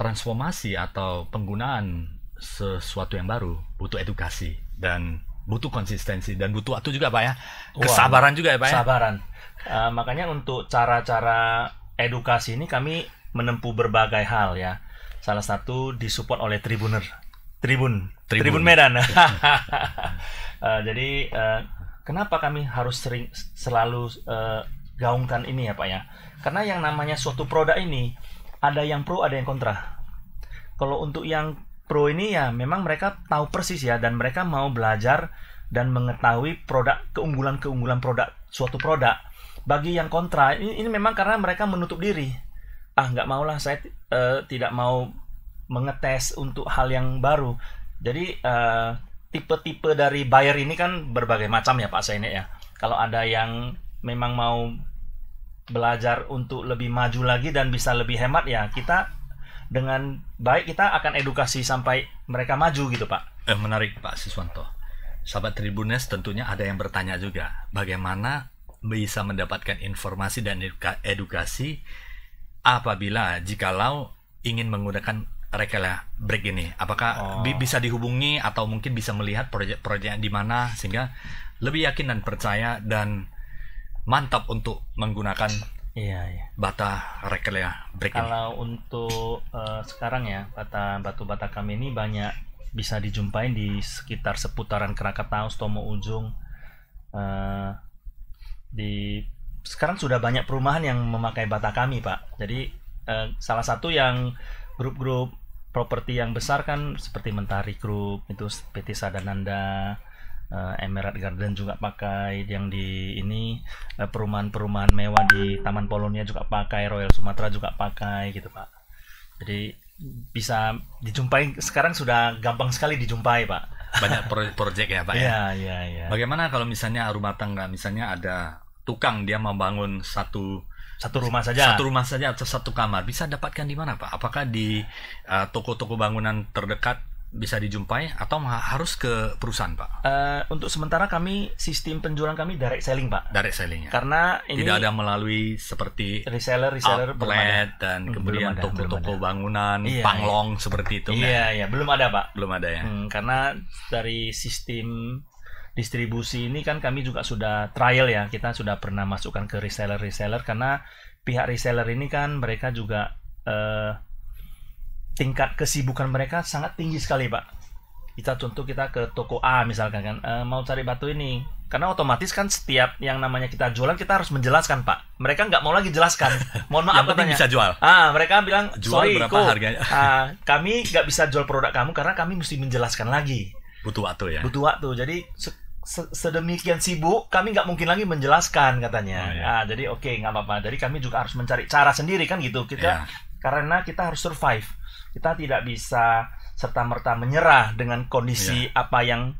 transformasi atau penggunaan sesuatu yang baru butuh edukasi dan butuh konsistensi dan butuh waktu juga pak ya kesabaran wow. juga ya pak ya kesabaran uh, makanya untuk cara-cara edukasi ini kami menempuh berbagai hal ya salah satu disupport oleh Tribuner Tribun Tribun, Tribun Medan uh, jadi uh, kenapa kami harus sering selalu uh, gaungkan ini ya pak ya karena yang namanya suatu produk ini ada yang pro ada yang kontra kalau untuk yang pro ini ya memang mereka tahu persis ya dan mereka mau belajar dan mengetahui produk keunggulan-keunggulan produk suatu produk bagi yang kontra ini, ini memang karena mereka menutup diri ah nggak maulah saya uh, tidak mau mengetes untuk hal yang baru jadi tipe eh, tipe-tipe dari buyer ini kan berbagai macam ya Pak Saini ya. Kalau ada yang memang mau belajar untuk lebih maju lagi dan bisa lebih hemat ya kita dengan baik kita akan edukasi sampai mereka maju gitu pak. Eh, menarik Pak Siswanto. Sahabat Tribunes tentunya ada yang bertanya juga bagaimana bisa mendapatkan informasi dan edukasi apabila jikalau ingin menggunakan Rekela break ini apakah oh. bisa dihubungi atau mungkin bisa melihat proyek-proyek di mana sehingga lebih yakin dan percaya dan mantap untuk menggunakan iya, iya. bata rekel ya break kalau ini. untuk uh, sekarang ya bata batu bata kami ini banyak bisa dijumpai di sekitar seputaran Krakatau Stomo Ujung uh, di sekarang sudah banyak perumahan yang memakai bata kami pak jadi uh, salah satu yang grup-grup properti yang besar kan seperti Mentari Group itu PT Sadananda uh, Emerald Garden juga pakai yang di ini eh, perumahan-perumahan mewah di Taman Polonia juga pakai Royal Sumatera juga pakai gitu Pak jadi bisa dijumpai sekarang sudah gampang sekali dijumpai Pak banyak proyek ya Pak ya ya ya. bagaimana kalau misalnya rumah tangga misalnya ada tukang dia membangun satu satu rumah saja satu rumah saja atau satu kamar bisa dapatkan di mana pak apakah di eh, toko-toko uh, toko -toko bangunan terdekat bisa dijumpai atau harus ke perusahaan pak? Uh, untuk sementara kami sistem penjualan kami direct selling pak. Direct selling ya? Karena ini tidak ada melalui seperti reseller, reseller outlet dan hmm, kemudian toko-toko bangunan, iya, panglong iya. seperti itu. Iya kan? iya belum ada pak. Belum ada ya. Hmm, karena dari sistem distribusi ini kan kami juga sudah trial ya kita sudah pernah masukkan ke reseller-reseller karena pihak reseller ini kan mereka juga uh, tingkat kesibukan mereka sangat tinggi sekali pak kita contoh kita ke toko A misalkan kan e, mau cari batu ini karena otomatis kan setiap yang namanya kita jualan kita harus menjelaskan pak mereka nggak mau lagi jelaskan mohon maaf yang bisa jual ah mereka bilang jual sorry berapa kok, harganya ah, kami nggak bisa jual produk kamu karena kami mesti menjelaskan lagi butuh waktu ya butuh waktu jadi se se sedemikian sibuk kami nggak mungkin lagi menjelaskan katanya oh, iya. ah, jadi oke okay, nggak apa-apa jadi kami juga harus mencari cara sendiri kan gitu kita yeah. karena kita harus survive kita tidak bisa serta merta menyerah dengan kondisi ya. apa yang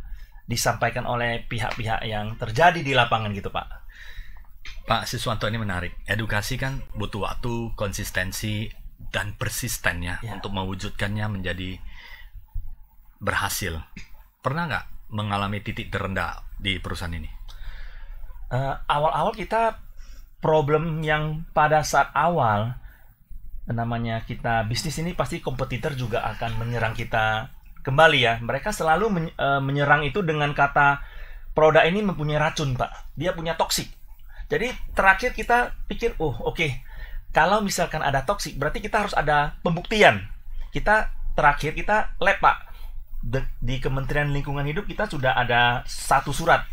disampaikan oleh pihak-pihak yang terjadi di lapangan gitu Pak. Pak Siswanto ini menarik. Edukasi kan butuh waktu, konsistensi dan persistennya ya. untuk mewujudkannya menjadi berhasil. Pernah nggak mengalami titik terendah di perusahaan ini? Eh, awal-awal uh, awal -awal kita problem yang pada saat awal namanya kita bisnis ini pasti kompetitor juga akan menyerang kita kembali ya. Mereka selalu e, menyerang itu dengan kata produk ini mempunyai racun, Pak. Dia punya toksik. Jadi terakhir kita pikir, "Oh, oke. Okay. Kalau misalkan ada toksik, berarti kita harus ada pembuktian." Kita terakhir kita lab, Pak. di Kementerian Lingkungan Hidup kita sudah ada satu surat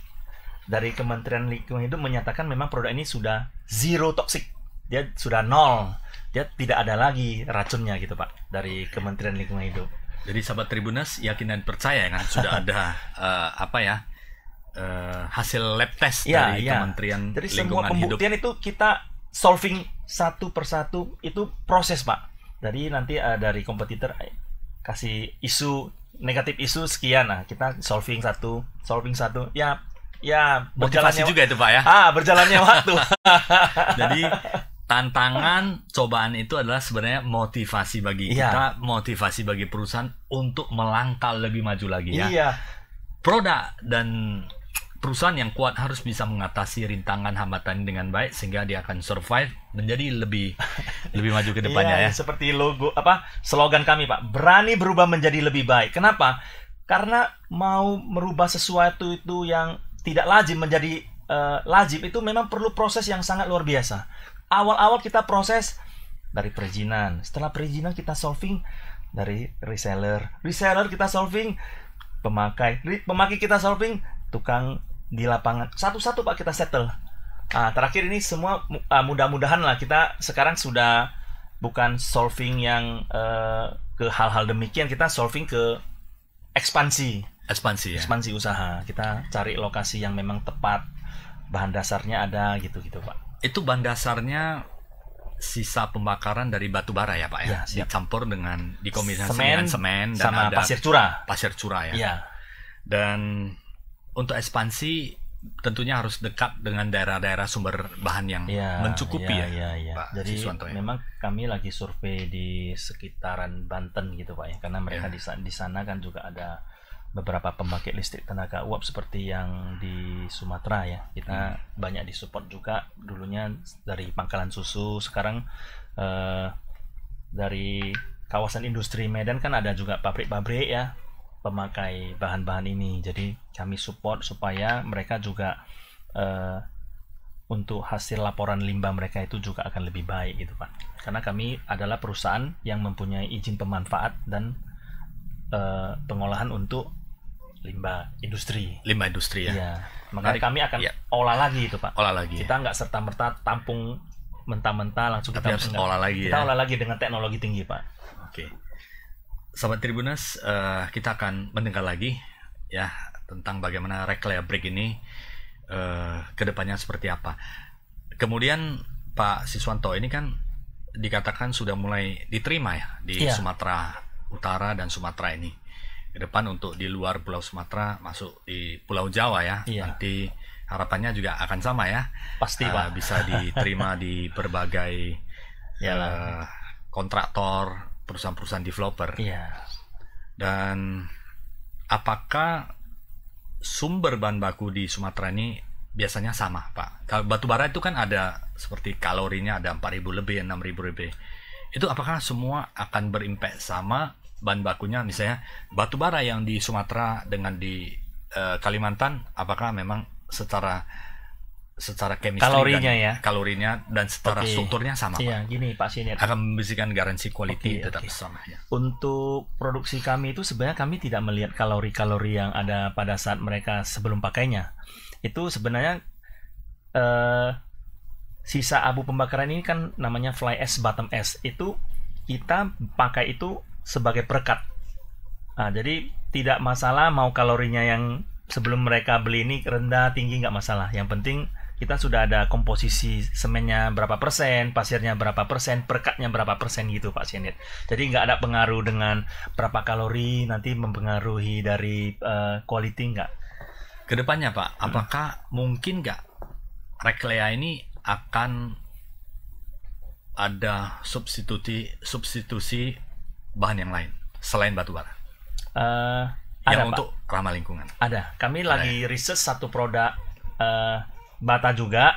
dari Kementerian Lingkungan Hidup menyatakan memang produk ini sudah zero toksik. Dia sudah nol dia tidak ada lagi racunnya gitu Pak dari Kementerian Lingkungan Hidup. Jadi sahabat Tribunas yakin dan percaya ya kan sudah ada uh, apa ya uh, hasil lab test ya, dari ya. Kementerian Jadi Lingkungan semua pembuktian itu kita solving satu persatu itu proses Pak. Jadi nanti uh, dari kompetitor kasih isu negatif isu sekian nah kita solving satu solving satu ya ya berjalannya juga itu pak ya ah berjalannya waktu jadi tantangan cobaan itu adalah sebenarnya motivasi bagi iya. kita, motivasi bagi perusahaan untuk melangkah lebih maju lagi ya. Iya. Produk dan perusahaan yang kuat harus bisa mengatasi rintangan hambatan dengan baik sehingga dia akan survive menjadi lebih lebih maju ke depannya iya, ya. Seperti logo apa slogan kami Pak, berani berubah menjadi lebih baik. Kenapa? Karena mau merubah sesuatu itu yang tidak lazim menjadi uh, lazim itu memang perlu proses yang sangat luar biasa awal-awal kita proses dari perizinan setelah perizinan kita solving dari reseller reseller kita solving pemakai pemakai kita solving tukang di lapangan satu-satu pak kita settle nah, terakhir ini semua ah, mudah-mudahan lah kita sekarang sudah bukan solving yang uh, ke hal-hal demikian kita solving ke ekspansi ekspansi ya? ekspansi usaha kita cari lokasi yang memang tepat bahan dasarnya ada gitu gitu pak itu bahan dasarnya sisa pembakaran dari batu bara ya pak ya, ya, ya. dicampur dengan dikombinasikan semen, dengan semen dan sama ada pasir curah pasir curah ya. ya dan untuk ekspansi tentunya harus dekat dengan daerah-daerah sumber bahan yang ya, mencukupi ya, ya, ya, ya. pak jadi Siswanto, ya. memang kami lagi survei di sekitaran Banten gitu pak ya karena mereka ya. di sana kan juga ada beberapa pembangkit listrik tenaga uap seperti yang di Sumatera ya kita hmm. banyak disupport juga dulunya dari pangkalan susu sekarang eh, dari kawasan industri Medan kan ada juga pabrik-pabrik ya pemakai bahan-bahan ini jadi kami support supaya mereka juga eh, untuk hasil laporan limbah mereka itu juga akan lebih baik gitu Pak karena kami adalah perusahaan yang mempunyai izin pemanfaat dan eh, pengolahan untuk limbah industri. Limbah industri ya. ya. Makanya Menarik. kami akan ya. olah lagi itu Pak. Olah lagi. Kita nggak serta merta tampung mentah-mentah langsung Tapi kita harus olah lagi. Kita ya. olah lagi dengan teknologi tinggi Pak. Oke. sahabat Tribunas, uh, eh, kita akan mendengar lagi ya tentang bagaimana reklaya Break ini uh, eh, kedepannya seperti apa. Kemudian Pak Siswanto ini kan dikatakan sudah mulai diterima ya di ya. Sumatera Utara dan Sumatera ini ke depan untuk di luar Pulau Sumatera masuk di Pulau Jawa ya. Iya. Nanti harapannya juga akan sama ya. Pasti uh, Pak. Bisa diterima di berbagai uh, kontraktor, perusahaan-perusahaan developer. Iya. Dan apakah sumber bahan baku di Sumatera ini biasanya sama, Pak? Batu bara itu kan ada seperti kalorinya ada 4000 lebih, 6000 lebih. Itu apakah semua akan berimpak sama bahan bakunya misalnya batu bara yang di Sumatera dengan di uh, Kalimantan apakah memang secara secara kimia kalorinya dan, ya kalorinya dan secara okay. strukturnya sama iya, Pak. gini Pak Senior akan memberikan garansi kualitas okay, tetap okay. sama ya. untuk produksi kami itu sebenarnya kami tidak melihat kalori-kalori yang ada pada saat mereka sebelum pakainya itu sebenarnya eh, sisa abu pembakaran ini kan namanya fly ash bottom ash itu kita pakai itu sebagai perekat. Nah, jadi tidak masalah mau kalorinya yang sebelum mereka beli ini rendah tinggi nggak masalah. Yang penting kita sudah ada komposisi semennya berapa persen, pasirnya berapa persen, perkatnya berapa persen gitu Pak Sienit. Jadi nggak ada pengaruh dengan berapa kalori nanti mempengaruhi dari uh, quality nggak. Kedepannya Pak, hmm. apakah mungkin nggak Reklea ini akan ada substitusi substitusi bahan yang lain selain batu bara? Uh, yang ada, untuk Pak. ramah lingkungan. Ada. Kami ada lagi ya? riset satu produk uh, bata juga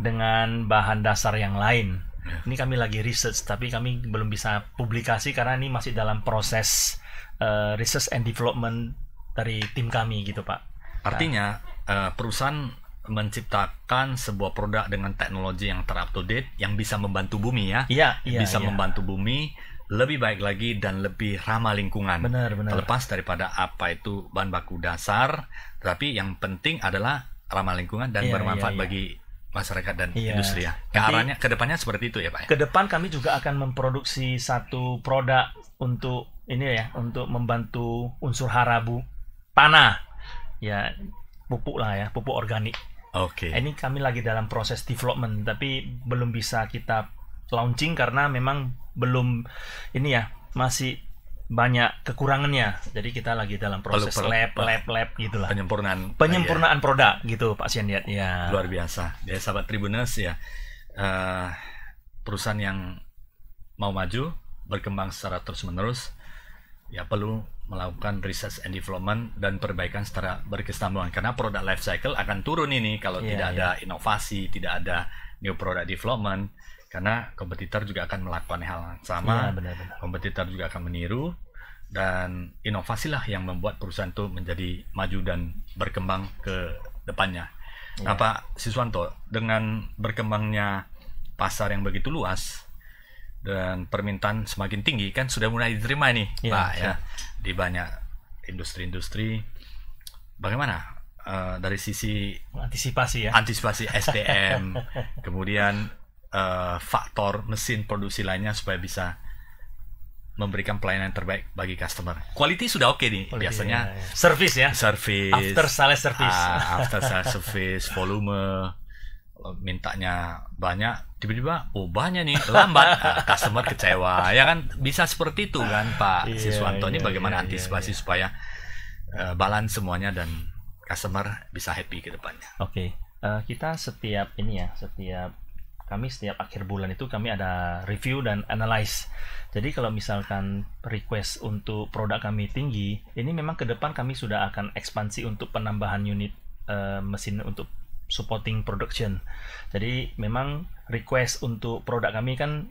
dengan bahan dasar yang lain. Yeah. Ini kami lagi riset, tapi kami belum bisa publikasi karena ini masih dalam proses uh, research and development dari tim kami gitu Pak. Artinya uh, perusahaan menciptakan sebuah produk dengan teknologi yang terupdate, yang bisa membantu bumi ya, yeah, yeah, iya, bisa iya. membantu bumi lebih baik lagi dan lebih ramah lingkungan. Benar, benar. Terlepas daripada apa itu bahan baku dasar, tapi yang penting adalah ramah lingkungan dan yeah, bermanfaat yeah, yeah. bagi masyarakat dan iya. industri ya. Ke arahnya ke depannya seperti itu ya, Pak. Ya? Ke depan kami juga akan memproduksi satu produk untuk ini ya, untuk membantu unsur hara bu tanah. Ya, pupuk lah ya, pupuk organik. Oke. Okay. Ini kami lagi dalam proses development tapi belum bisa kita launching karena memang belum ini ya masih banyak kekurangannya. Jadi kita lagi dalam proses per, lab, lab, lab gitulah. Penyempurnaan. Penyempurnaan ya. produk gitu Pak Siandiat. Ya. Luar biasa. Ya sahabat Tribuners ya. Uh, perusahaan yang mau maju, berkembang secara terus-menerus ya perlu melakukan research and development dan perbaikan secara berkesinambungan karena produk life cycle akan turun ini kalau yeah, tidak yeah. ada iya. inovasi, tidak ada new product development karena kompetitor juga akan melakukan hal yang sama, ya, benar, benar. kompetitor juga akan meniru dan inovasilah yang membuat perusahaan itu menjadi maju dan berkembang ke depannya. Ya. Nah, Pak Siswanto, dengan berkembangnya pasar yang begitu luas dan permintaan semakin tinggi kan sudah mulai diterima nih, ya, Pak ya, ya di banyak industri-industri. Bagaimana uh, dari sisi antisipasi ya antisipasi SDM kemudian uh, faktor mesin produksi lainnya supaya bisa memberikan pelayanan terbaik bagi customer. Quality sudah oke okay nih Quality, biasanya. Ya, ya. Service ya. Service. After sales service. Uh, after sales service, volume mintanya banyak, tiba-tiba oh banyak nih, lambat, ah, customer kecewa. Ya kan bisa seperti itu kan Pak yeah, Siswanto yeah, ini iya, bagaimana yeah, iya, antisipasi yeah, yeah. supaya uh, balance semuanya dan customer bisa happy ke depannya. Oke, okay. uh, eh, kita setiap ini ya, setiap kami setiap akhir bulan itu kami ada review dan analyze. Jadi kalau misalkan request untuk produk kami tinggi, ini memang ke depan kami sudah akan ekspansi untuk penambahan unit uh, mesin untuk supporting production. Jadi memang request untuk produk kami kan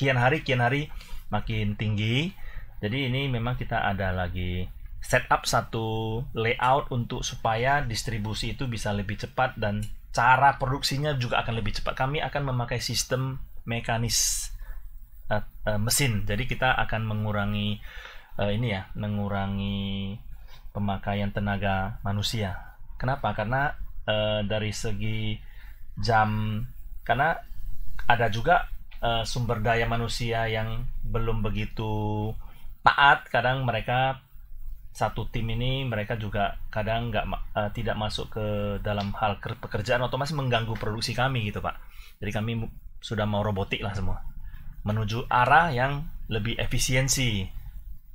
kian hari kian hari makin tinggi. Jadi ini memang kita ada lagi setup satu layout untuk supaya distribusi itu bisa lebih cepat dan cara produksinya juga akan lebih cepat. Kami akan memakai sistem mekanis uh, uh, mesin. Jadi kita akan mengurangi uh, ini ya, mengurangi pemakaian tenaga manusia. Kenapa? Karena uh, dari segi jam karena ada juga uh, sumber daya manusia yang belum begitu taat, kadang mereka satu tim ini mereka juga kadang nggak uh, tidak masuk ke dalam hal pekerjaan otomatis mengganggu produksi kami gitu pak jadi kami sudah mau robotik lah semua menuju arah yang lebih efisiensi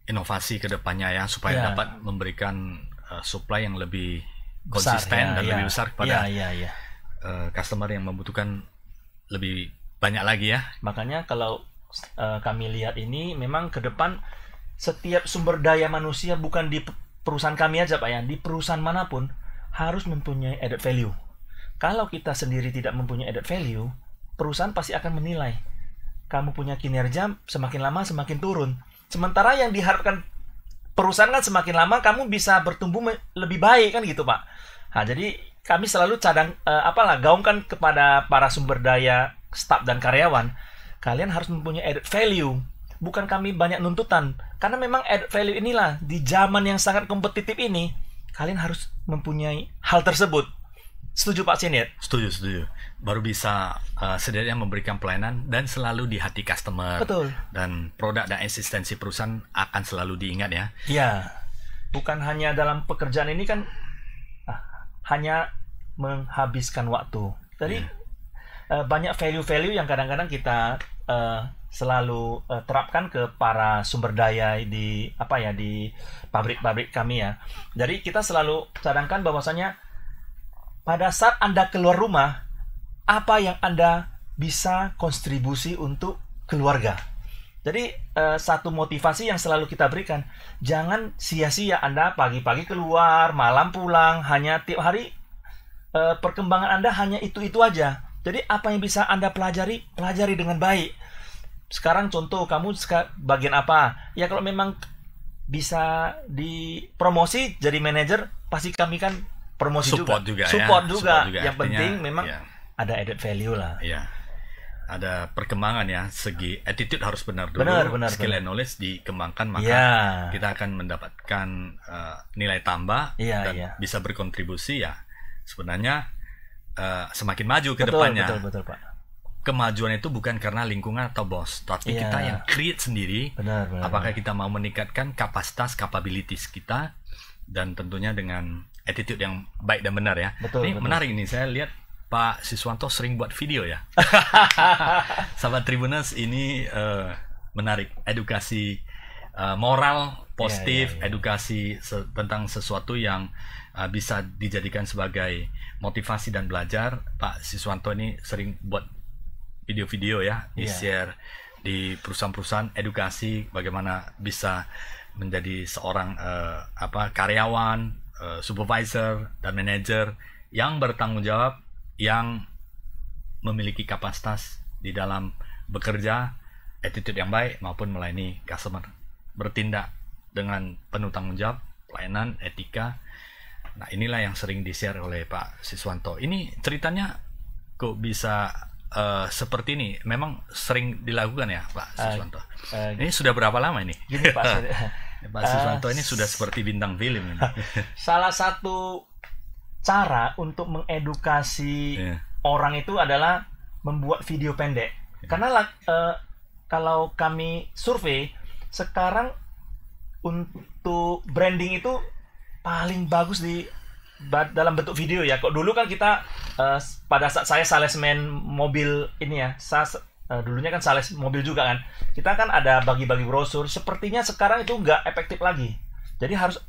inovasi kedepannya ya supaya ya. dapat memberikan uh, supply yang lebih besar, konsisten ya, dan ya. lebih besar kepada ya, ya, ya. Uh, customer yang membutuhkan lebih banyak lagi ya makanya kalau uh, kami lihat ini memang ke depan setiap sumber daya manusia bukan di perusahaan kami aja Pak ya, di perusahaan manapun harus mempunyai added value. Kalau kita sendiri tidak mempunyai added value, perusahaan pasti akan menilai kamu punya kinerja semakin lama semakin turun. Sementara yang diharapkan perusahaan kan semakin lama kamu bisa bertumbuh lebih baik kan gitu Pak. Nah, jadi kami selalu cadang eh, apalah gaungkan kepada para sumber daya staf dan karyawan, kalian harus mempunyai added value. Bukan kami banyak nuntutan, karena memang add value inilah di zaman yang sangat kompetitif ini kalian harus mempunyai hal tersebut. Setuju Pak Sinir? Setuju, setuju. Baru bisa uh, sedianya memberikan pelayanan dan selalu di hati customer. Betul. Dan produk dan eksistensi perusahaan akan selalu diingat ya. Iya. Bukan hanya dalam pekerjaan ini kan ah, hanya menghabiskan waktu. Jadi ya. uh, banyak value-value yang kadang-kadang kita uh, selalu uh, terapkan ke para sumber daya di apa ya di pabrik-pabrik kami ya. Jadi kita selalu sarankan bahwasanya pada saat Anda keluar rumah, apa yang Anda bisa kontribusi untuk keluarga. Jadi uh, satu motivasi yang selalu kita berikan, jangan sia-sia Anda pagi-pagi keluar, malam pulang, hanya tiap hari uh, perkembangan Anda hanya itu-itu aja. Jadi apa yang bisa Anda pelajari, pelajari dengan baik sekarang contoh kamu suka bagian apa ya kalau memang bisa dipromosi jadi manajer pasti kami kan promosi support juga, juga ya, support ya. juga support juga yang Artinya, penting memang ya. ada added value lah ya ada perkembangan ya segi attitude harus benar dulu benar, benar, skill benar. and knowledge dikembangkan maka ya. kita akan mendapatkan uh, nilai tambah ya, dan ya. bisa berkontribusi ya sebenarnya uh, semakin maju ke betul, depannya betul betul pak kemajuan itu bukan karena lingkungan atau bos, tapi yeah. kita yang create sendiri. Benar, benar. Apakah kita mau meningkatkan kapasitas, capabilities kita, dan tentunya dengan attitude yang baik dan benar ya. Betul, ini betul. menarik ini saya lihat Pak Siswanto sering buat video ya. Sahabat Tribuners ini uh, menarik, edukasi uh, moral iya, iya, positif, yeah, yeah, yeah. edukasi se tentang sesuatu yang uh, bisa dijadikan sebagai motivasi dan belajar. Pak Siswanto ini sering buat video-video ya di iya. share di perusahaan-perusahaan edukasi bagaimana bisa menjadi seorang uh, apa karyawan, uh, supervisor dan manager yang bertanggung jawab yang memiliki kapasitas di dalam bekerja, attitude yang baik maupun melayani customer, bertindak dengan penuh tanggung jawab, pelayanan, etika. Nah, inilah yang sering di-share oleh Pak Siswanto. Ini ceritanya kok bisa uh, seperti ini memang sering dilakukan ya Pak ah, Suswanto. Uh, ah, uh, ini sudah berapa lama ini? Gini, Pak, ya, Pak Suswanto uh, ah, ini sudah seperti bintang film ini. Salah satu cara untuk mengedukasi yeah. orang itu adalah membuat video pendek. Yeah. Karena uh, kalau kami survei sekarang untuk branding itu paling bagus di dalam bentuk video ya. Kok dulu kan kita uh, pada saat saya salesman mobil ini ya, saya uh, eh, dulunya kan sales mobil juga kan. Kita kan ada bagi-bagi brosur. Sepertinya sekarang itu nggak efektif lagi. Jadi harus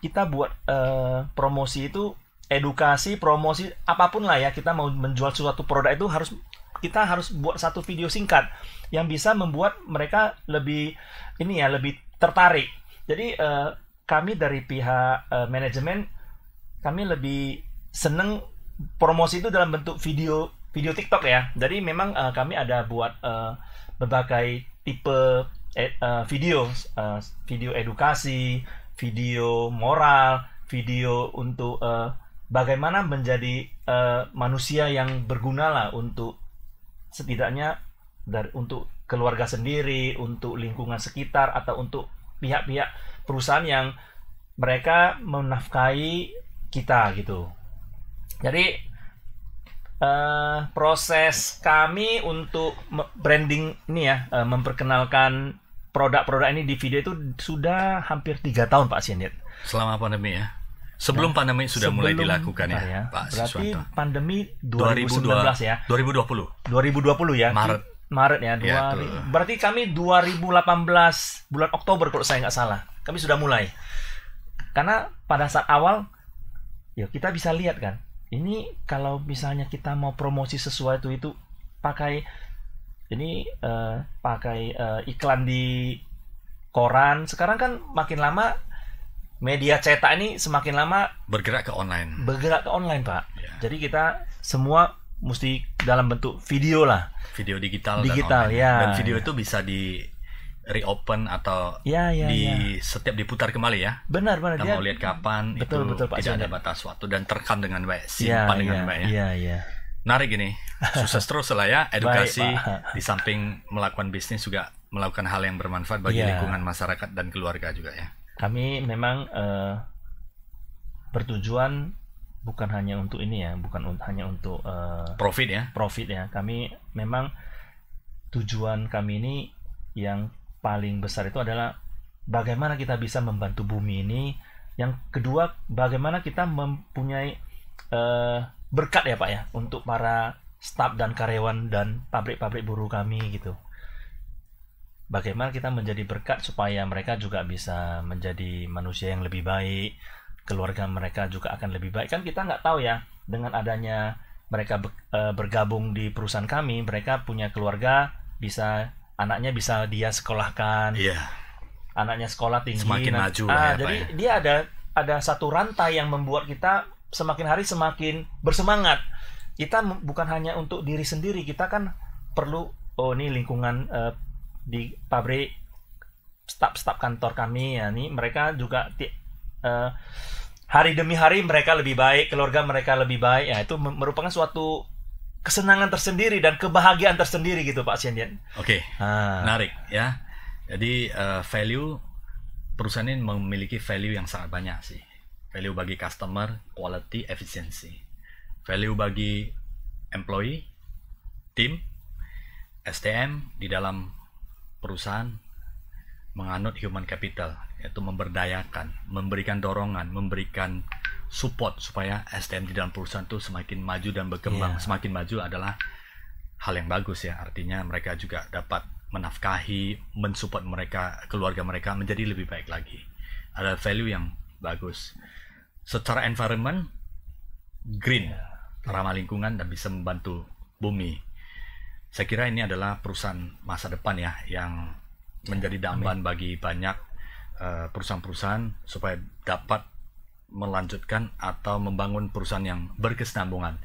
kita buat uh, promosi itu edukasi, promosi apapun lah ya. Kita mau menjual suatu produk itu harus kita harus buat satu video singkat yang bisa membuat mereka lebih ini ya lebih tertarik. Jadi uh, kami dari pihak uh, manajemen kami lebih seneng promosi itu dalam bentuk video video TikTok ya. Jadi memang uh, kami ada buat uh, berbagai tipe ed, uh, eh, video, uh, video edukasi, video moral, video untuk uh, bagaimana menjadi uh, manusia yang berguna lah untuk setidaknya dari untuk keluarga sendiri, untuk lingkungan sekitar atau untuk pihak-pihak perusahaan yang mereka menafkahi kita gitu. Jadi uh, proses kami untuk branding ini ya uh, memperkenalkan produk-produk ini di video itu sudah hampir tiga tahun Pak Sinit. Selama pandemi ya. Sebelum nah, pandemi sudah sebelum, mulai dilakukan ya, ya Pak Berarti Siswanto. pandemi 2019 ya. 2020. 2020 ya. Maret. Maret ya, iya, dua, ya berarti kami 2018 bulan Oktober kalau saya nggak salah, kami sudah mulai. Karena pada saat awal ya kita bisa lihat kan ini kalau misalnya kita mau promosi sesuatu itu pakai ini uh, pakai uh, iklan di koran sekarang kan makin lama media cetak ini semakin lama bergerak ke online bergerak ke online pak yeah. jadi kita semua mesti dalam bentuk video lah video digital digital dan ya dan video itu bisa di reopen atau ya, ya, di ya. setiap diputar kembali ya. Benar benar. Kita mau lihat kapan betul, itu betul, Pak tidak Sunda. ada batas waktu dan terekam dengan baik, ya, simpan ya, dengan ya, baik ya. Iya iya. Menarik ini. Sukses terus lah ya edukasi baik, di samping melakukan bisnis juga melakukan hal yang bermanfaat bagi ya. lingkungan masyarakat dan keluarga juga ya. Kami memang uh, bertujuan bukan hanya untuk ini ya, bukan un hanya untuk uh, profit ya. Profit ya. Kami memang tujuan kami ini yang paling besar itu adalah bagaimana kita bisa membantu bumi ini. Yang kedua, bagaimana kita mempunyai uh, berkat ya Pak ya untuk para staf dan karyawan dan pabrik-pabrik buruh kami gitu. Bagaimana kita menjadi berkat supaya mereka juga bisa menjadi manusia yang lebih baik, keluarga mereka juga akan lebih baik. Kan kita nggak tahu ya dengan adanya mereka eh, bergabung di perusahaan kami, mereka punya keluarga bisa anaknya bisa dia sekolahkan Iya. anaknya sekolah tinggi semakin nah, maju ah, ya, jadi ya. dia ada ada satu rantai yang membuat kita semakin hari semakin bersemangat kita bukan hanya untuk diri sendiri kita kan perlu oh ini lingkungan eh, di pabrik staf-staf kantor kami ya ini mereka juga eh, hari demi hari mereka lebih baik keluarga mereka lebih baik ya itu merupakan suatu kesenangan tersendiri dan kebahagiaan tersendiri gitu Pak Sianian. Oke, okay. ah. menarik ya. Jadi uh, value perusahaan ini memiliki value yang sangat banyak sih. Value bagi customer, quality, efficiency. Value bagi employee, tim, STM di dalam perusahaan menganut human capital yaitu memberdayakan, memberikan dorongan, memberikan support supaya STM di dalam perusahaan itu semakin maju dan berkembang. Yeah. Semakin maju adalah hal yang bagus ya. Artinya mereka juga dapat menafkahi, mensupport mereka, keluarga mereka menjadi lebih baik lagi. Ada value yang bagus. Secara environment green, ramah lingkungan dan bisa membantu bumi. Saya kira ini adalah perusahaan masa depan ya yang menjadi iya. dambaan bagi banyak eh, perusahaan-perusahaan supaya dapat melanjutkan atau membangun perusahaan yang berkesinambungan.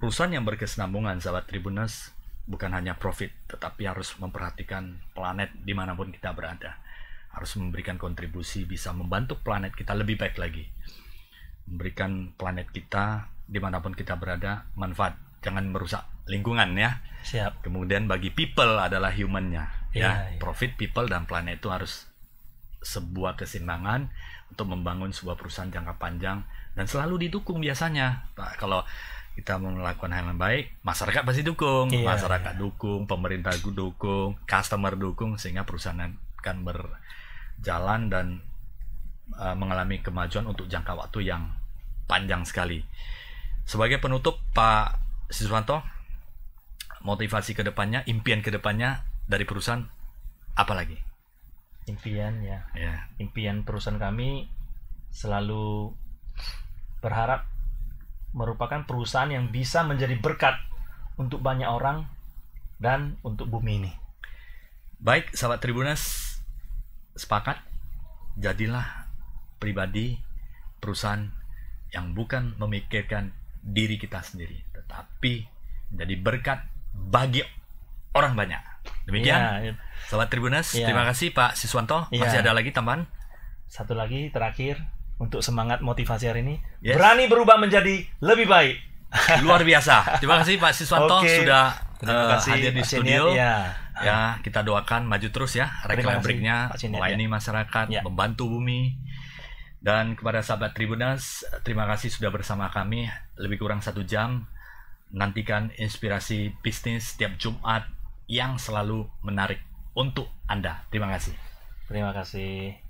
Perusahaan yang berkesinambungan, sahabat Tribunus, bukan hanya profit, tetapi harus memperhatikan planet dimanapun kita berada. Harus memberikan kontribusi, bisa membantu planet kita lebih baik lagi. Memberikan planet kita, dimanapun kita berada, manfaat. Jangan merusak lingkungan ya. Siap. Kemudian bagi people adalah humannya. Ya, ya, ya. profit, people, dan planet itu harus sebuah kesimbangan untuk membangun sebuah perusahaan jangka panjang dan selalu didukung biasanya Pak kalau kita melakukan hal yang baik masyarakat pasti dukung iya, masyarakat iya. dukung pemerintah dukung customer dukung sehingga perusahaan akan berjalan dan uh, mengalami kemajuan untuk jangka waktu yang panjang sekali sebagai penutup Pak Siswanto motivasi kedepannya impian kedepannya dari perusahaan apa lagi impian ya ya impian perusahaan kami selalu berharap merupakan perusahaan yang bisa menjadi berkat untuk banyak orang dan untuk bumi ini baik sahabat tribunas sepakat jadilah pribadi perusahaan yang bukan memikirkan diri kita sendiri tetapi menjadi berkat bagi orang banyak Demikian. Ya, Sobat Tribunas, ya. terima kasih Pak Siswanto. Ya. Masih ada lagi teman Satu lagi terakhir untuk semangat motivasi hari ini. Yes. Berani berubah menjadi lebih baik. Luar biasa. Terima kasih Pak Siswanto okay. sudah uh, kasih, hadir di studio. ya. ya, kita doakan maju terus ya. Reklam breaknya melayani ya. masyarakat, ya. membantu bumi. Dan kepada sahabat Tribunas, terima kasih sudah bersama kami lebih kurang satu jam. Nantikan inspirasi bisnis setiap Jumat yang selalu menarik untuk Anda. Terima kasih. Terima kasih.